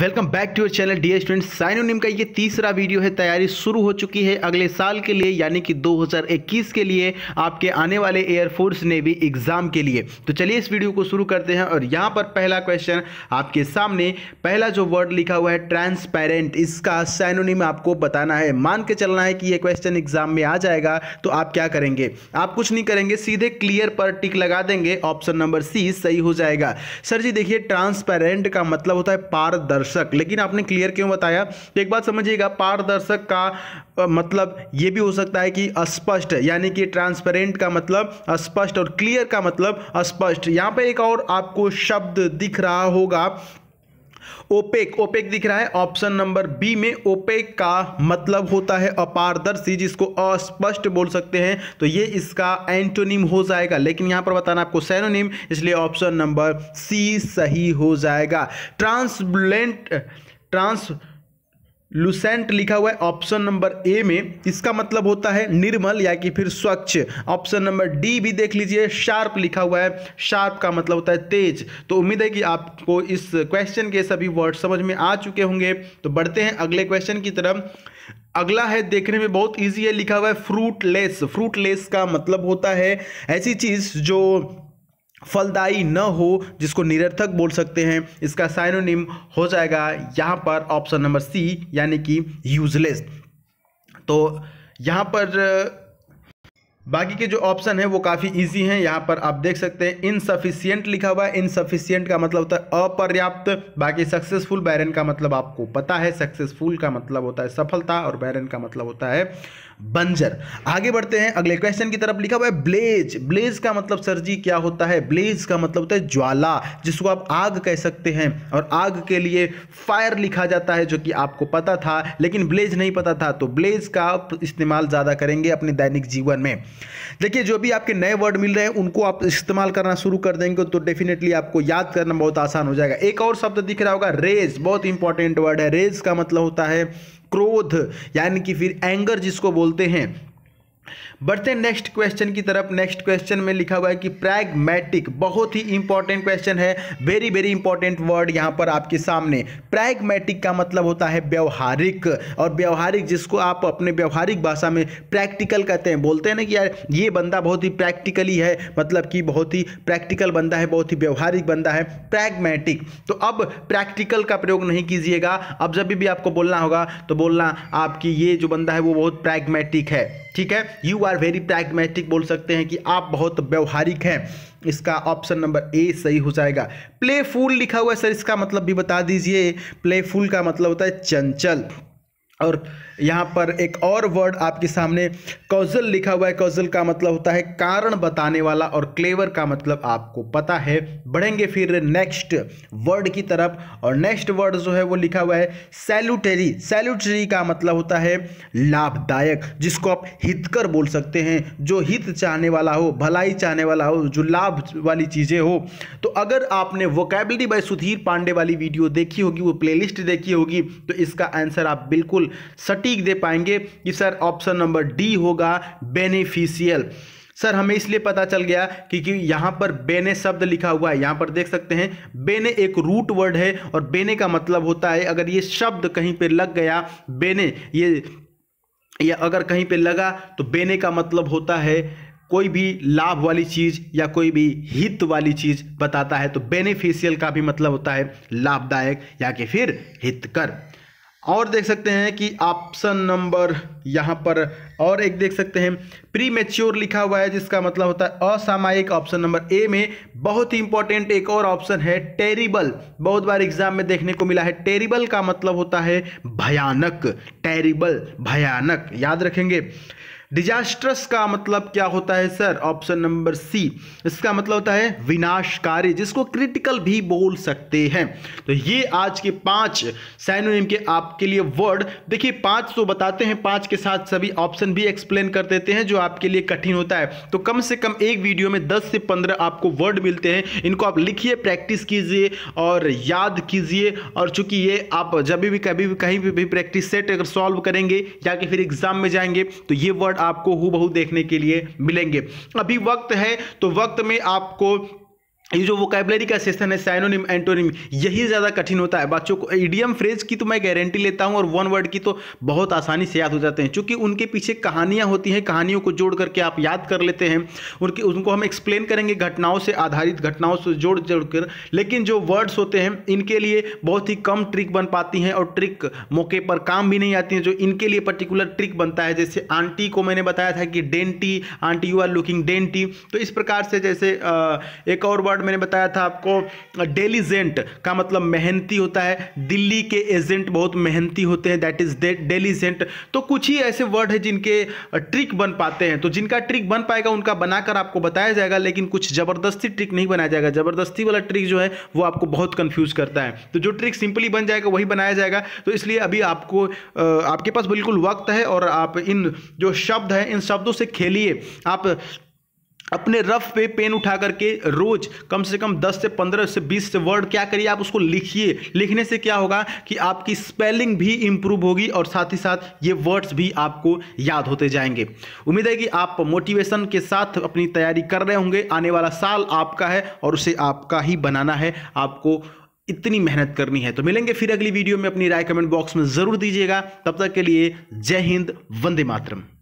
welcome back to your channel student syn synonym का ये तीसरा वीडियो है तैयारी शुरू हो चुकी है अगले साल के लिए यानी कि 2021 के लिए आपके आने वाले एयरफोर्स नेवी एग्ज़ाम के लिए तो चलिए इस वीडियो को शुरू करते हैं और यहाँ पर पहला क्वेश्चन आपके सामने पहला जो वर्ड लिखा हुआ है ट्रांसपेरेंट इसका साइनोनिम आपको बताना है मान के चलना है कि ये क्वेश्चन एग्जाम में आ जाएगा तो आप क्या करेंगे आप कुछ नहीं करेंगे सीधे क्लियर पर टिक लगा देंगे ऑप्शन नंबर सी सही हो जाएगा सर जी देखिए ट्रांसपेरेंट का मतलब होता है पारदर्शी पारदर्शक लेकिन आपने क्लियर क्यों बताया एक बात समझिएगा पारदर्शक का मतलब ये भी हो सकता है कि स्पष्ट यानी कि ट्रांसपेरेंट का मतलब स्पष्ट और क्लियर का मतलब स्पष्ट यहाँ पे एक और आपको शब्द दिख रहा होगा ओपेक ओपेक दिख रहा है ऑप्शन नंबर बी में ओपेक का मतलब होता है अपारदर्शी जिसको अस्पष्ट बोल सकते हैं तो ये इसका एंटोनिम हो जाएगा लेकिन यहां पर बताना आपको सैनोनिम इसलिए ऑप्शन नंबर सी सही हो जाएगा ट्रांसब्लेंट ट्रांस लुसेंट लिखा हुआ है ऑप्शन नंबर ए में इसका मतलब होता है निर्मल या कि फिर स्वच्छ ऑप्शन नंबर डी भी देख लीजिए शार्प लिखा हुआ है शार्प का मतलब होता है तेज तो उम्मीद है कि आपको इस क्वेश्चन के सभी वर्ड समझ में आ चुके होंगे तो बढ़ते हैं अगले क्वेश्चन की तरफ अगला है देखने में बहुत इजी है लिखा हुआ है फ्रूटलेस फ्रूटलेस का मतलब होता है ऐसी चीज़ जो फलदायी न हो जिसको निरर्थक बोल सकते हैं इसका साइनोनिम हो जाएगा यहाँ पर ऑप्शन नंबर सी यानी कि यूजलेस तो यहाँ पर बाकी के जो ऑप्शन है वो काफ़ी इजी हैं यहाँ पर आप देख सकते हैं इनसफिशियंट लिखा हुआ है इनसफिशियंट का मतलब होता है अपर्याप्त बाकी सक्सेसफुल बैरन का मतलब आपको पता है सक्सेसफुल का मतलब होता है सफलता और बैरन का मतलब होता है बंजर आगे बढ़ते हैं अगले क्वेश्चन की तरफ लिखा हुआ है ब्लेज ब्लेज का मतलब सर जी क्या होता है ब्लेज का मतलब होता है ज्वाला जिसको आप आग कह सकते हैं और आग के लिए फायर लिखा जाता है जो कि आपको पता था लेकिन ब्लेज नहीं पता था तो ब्लेज का इस्तेमाल ज़्यादा करेंगे अपने दैनिक जीवन में देखिए जो भी आपके नए वर्ड मिल रहे हैं उनको आप इस्तेमाल करना शुरू कर देंगे तो डेफिनेटली आपको याद करना बहुत आसान हो जाएगा एक और शब्द दिख रहा होगा रेज बहुत इंपॉर्टेंट वर्ड है रेज का मतलब होता है क्रोध यानी कि फिर एंगर जिसको बोलते हैं बढ़ते नेक्स्ट क्वेश्चन की तरफ नेक्स्ट क्वेश्चन में लिखा हुआ है कि प्रैगमैटिक बहुत ही इंपॉर्टेंट क्वेश्चन है वेरी वेरी इंपॉर्टेंट वर्ड यहां पर आपके सामने प्रैगमेटिक का मतलब होता है व्यवहारिक और व्यवहारिक जिसको आप अपने व्यवहारिक भाषा में प्रैक्टिकल कहते हैं बोलते हैं ना कि यार ये बंदा बहुत ही प्रैक्टिकली है मतलब कि बहुत ही प्रैक्टिकल बंदा है बहुत ही व्यवहारिक बंदा है प्रैगमेटिक तो अब प्रैक्टिकल का प्रयोग नहीं कीजिएगा अब जब भी आपको बोलना होगा तो बोलना आपकी ये जो बंदा है वो बहुत प्रैगमेटिक है ठीक है you are are very pragmatic बोल सकते हैं कि आप बहुत व्यवहारिक हैं इसका ऑप्शन नंबर ए सही हो जाएगा प्लेफुल लिखा हुआ है सर इसका मतलब भी बता दीजिए प्लेफुल का मतलब होता है चंचल और यहाँ पर एक और वर्ड आपके सामने कौजल लिखा हुआ है कौजल का मतलब होता है कारण बताने वाला और क्लेवर का मतलब आपको पता है बढ़ेंगे फिर नेक्स्ट वर्ड की तरफ और नेक्स्ट वर्ड जो है वो लिखा हुआ है सैल्यूटरी सैल्यूटरी का मतलब होता है लाभदायक जिसको आप हितकर बोल सकते हैं जो हित चाहने वाला हो भलाई चाहने वाला हो जो लाभ वाली चीज़ें हो तो अगर आपने वोकेबलिटी बाय सुधीर पांडे वाली वीडियो देखी होगी वो प्लेलिस्ट देखी होगी तो इसका आंसर आप बिल्कुल सट सटीक दे पाएंगे कि सर ऑप्शन नंबर डी होगा बेनिफिशियल सर हमें इसलिए पता चल गया कि, कि यहाँ पर बेने शब्द लिखा हुआ है यहाँ पर देख सकते हैं बेने एक रूट वर्ड है और बेने का मतलब होता है अगर ये शब्द कहीं पे लग गया बेने ये या अगर कहीं पे लगा तो बेने का मतलब होता है कोई भी लाभ वाली चीज़ या कोई भी हित वाली चीज़ बताता है तो बेनिफिशियल का भी मतलब होता है लाभदायक या कि फिर हितकर और देख सकते हैं कि ऑप्शन नंबर यहाँ पर और एक देख सकते हैं प्री मेच्योर लिखा हुआ है जिसका मतलब होता है असामायिक ऑप्शन नंबर ए में बहुत ही इंपॉर्टेंट एक और ऑप्शन है टेरिबल बहुत बार एग्जाम में देखने को मिला है टेरिबल का मतलब होता है भयानक टेरिबल भयानक याद रखेंगे डिजास्ट्रस का मतलब क्या होता है सर ऑप्शन नंबर सी इसका मतलब होता है विनाशकारी जिसको क्रिटिकल भी बोल सकते हैं तो ये आज के पांच साइनोनिम के आपके लिए वर्ड देखिए पांच तो बताते हैं पांच के साथ सभी ऑप्शन भी एक्सप्लेन कर देते हैं जो आपके लिए कठिन होता है तो कम से कम एक वीडियो में दस से पंद्रह आपको वर्ड मिलते हैं इनको आप लिखिए प्रैक्टिस कीजिए और याद कीजिए और चूंकि ये आप जब भी कभी भी कहीं भी, भी प्रैक्टिस सेट अगर सॉल्व करेंगे या कि फिर एग्जाम में जाएंगे तो ये वर्ड आपको हु देखने के लिए मिलेंगे अभी वक्त है तो वक्त में आपको ये जो वोकैबलरी का सेशन है साइनोनिम एंटोनिम यही ज़्यादा कठिन होता है बच्चों को ईडियम फ्रेज की तो मैं गारंटी लेता हूँ और वन वर्ड की तो बहुत आसानी से याद हो जाते हैं क्योंकि उनके पीछे कहानियाँ होती हैं कहानियों को जोड़ करके आप याद कर लेते हैं उनके उनको हम एक्सप्लेन करेंगे घटनाओं से आधारित घटनाओं से जोड़ जोड़ कर लेकिन जो वर्ड्स होते हैं इनके लिए बहुत ही कम ट्रिक बन पाती हैं और ट्रिक मौके पर काम भी नहीं आती हैं जो इनके लिए पर्टिकुलर ट्रिक बनता है जैसे आंटी को मैंने बताया था कि dainty aunty you are looking dainty तो इस प्रकार से जैसे एक और वर्ड वर्ड मैंने बताया था आपको डेलीजेंट का मतलब मेहनती होता है दिल्ली के एजेंट बहुत मेहनती होते हैं दैट इज डेलीजेंट तो कुछ ही ऐसे वर्ड है जिनके ट्रिक बन पाते हैं तो जिनका ट्रिक बन पाएगा उनका बनाकर आपको बताया जाएगा लेकिन कुछ ज़बरदस्ती ट्रिक नहीं बनाया जाएगा ज़बरदस्ती वाला ट्रिक जो है वो आपको बहुत कंफ्यूज करता है तो जो ट्रिक सिंपली बन जाएगा वही बनाया जाएगा तो इसलिए अभी आपको आपके पास बिल्कुल वक्त है और आप इन जो शब्द हैं इन शब्दों से खेलिए आप अपने रफ पे पेन उठा करके रोज कम से कम 10 से 15 से 20 से वर्ड क्या करिए आप उसको लिखिए लिखने से क्या होगा कि आपकी स्पेलिंग भी इम्प्रूव होगी और साथ ही साथ ये वर्ड्स भी आपको याद होते जाएंगे उम्मीद है कि आप मोटिवेशन के साथ अपनी तैयारी कर रहे होंगे आने वाला साल आपका है और उसे आपका ही बनाना है आपको इतनी मेहनत करनी है तो मिलेंगे फिर अगली वीडियो में अपनी राय कमेंट बॉक्स में ज़रूर दीजिएगा तब तक के लिए जय हिंद वंदे मातरम